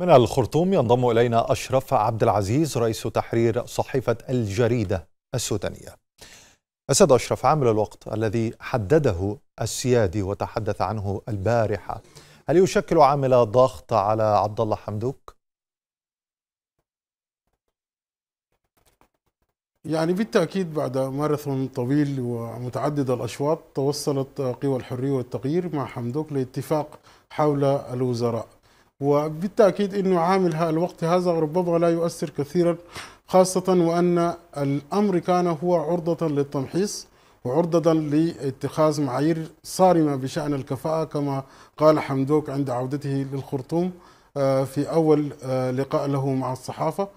من الخرطوم ينضم إلينا أشرف عبد العزيز رئيس تحرير صحيفة الجريدة السودانية أسد أشرف عامل الوقت الذي حدده السيادي وتحدث عنه البارحة هل يشكل عامل ضغط على عبد الله حمدوك؟ يعني بالتأكيد بعد ماراثون طويل ومتعدد الأشواط توصلت قوى الحرية والتغيير مع حمدوك لاتفاق حول الوزراء وبالتأكيد أنه عامل الوقت هذا ربما لا يؤثر كثيرا خاصة وأن الأمر كان هو عرضة للتمحيص وعرضة لاتخاذ معايير صارمة بشأن الكفاءة كما قال حمدوك عند عودته للخرطوم آه، في أول آه، لقاء له مع الصحافة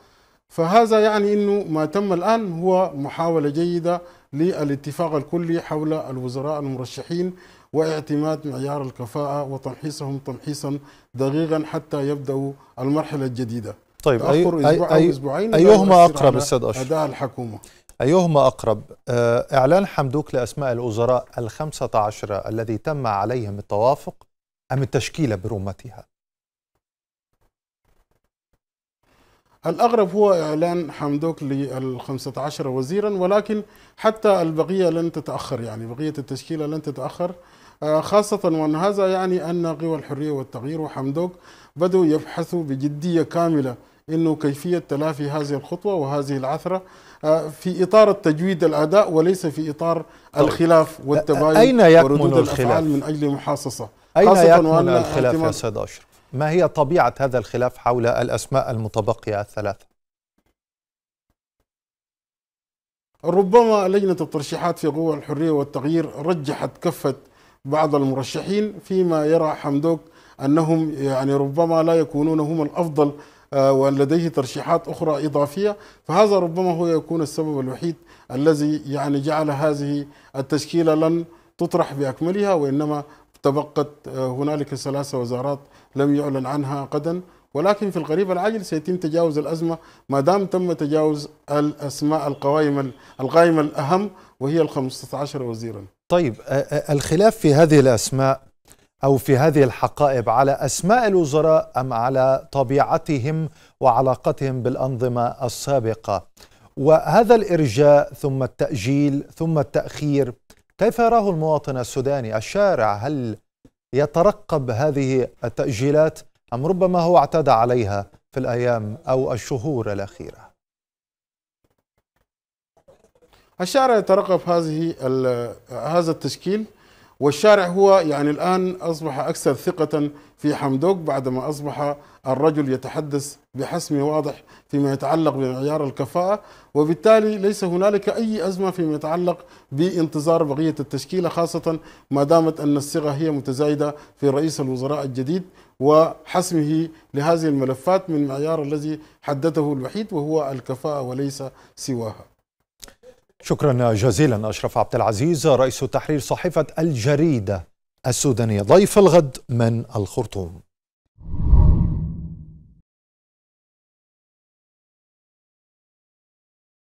فهذا يعني أنه ما تم الآن هو محاولة جيدة للاتفاق الكلي حول الوزراء المرشحين واعتماد معيار الكفاءة وتمحيصهم تمحيصا دقيقا حتى يبدأوا المرحلة الجديدة طيب أي أسبوع أي أو أسبوعين أيهما أقرب أستاذ أشرف؟ أداء الحكومة أيهما أقرب؟ آه، إعلان حمدوك لأسماء الوزراء الخمسة عشر الذي تم عليهم التوافق أم التشكيلة برمتها؟ الأغرب هو إعلان حمدوك لل 15 وزيرا ولكن حتى البقية لن تتأخر يعني بقية التشكيلة لن تتأخر آه، خاصة وأن هذا يعني أن قوى الحرية والتغيير وحمدوك بدأوا يبحثوا بجدية كاملة انه كيفيه تلافي هذه الخطوه وهذه العثره آه، في اطار التجويد الاداء وليس في اطار طيب. الخلاف والتباين أين يكمن وردود الخلاف؟ الافعال من اجل محاصصه أين خاصه يكمن وان الخلاف يا سيد اشرف ما هي طبيعة هذا الخلاف حول الأسماء المتبقية الثلاثة؟ ربما لجنة الترشيحات في قوى الحرية والتغيير رجحت كفة بعض المرشحين فيما يرى حمدوك أنهم يعني ربما لا يكونون هم الأفضل آه، ولديه ترشيحات أخرى إضافية فهذا ربما هو يكون السبب الوحيد الذي يعني جعل هذه التشكيلة لن تطرح بأكملها وإنما تبقت آه، هنالك ثلاث وزارات لم يعلن عنها غدا ولكن في القريب العاجل سيتم تجاوز الأزمة ما دام تم تجاوز الأسماء القوائم القائمة الأهم وهي ال 15 وزيرا طيب آه، آه، الخلاف في هذه الأسماء أو في هذه الحقائب على أسماء الوزراء أم على طبيعتهم وعلاقتهم بالأنظمة السابقة وهذا الإرجاء ثم التأجيل ثم التأخير كيف يراه المواطن السوداني الشارع هل يترقب هذه التأجيلات أم ربما هو اعتدى عليها في الأيام أو الشهور الأخيرة الشارع يترقب هذه هذا التشكيل والشارع هو يعني الآن أصبح أكثر ثقة في حمدوك بعدما أصبح الرجل يتحدث بحسم واضح فيما يتعلق بمعيار الكفاءة وبالتالي ليس هنالك أي أزمة فيما يتعلق بانتظار بقية التشكيلة خاصة ما دامت أن الصيغة هي متزايدة في رئيس الوزراء الجديد وحسمه لهذه الملفات من معيار الذي حدده الوحيد وهو الكفاءة وليس سواها شكرا جزيلا أشرف عبد العزيز رئيس تحرير صحيفة الجريدة السودانية ضيف الغد من الخرطوم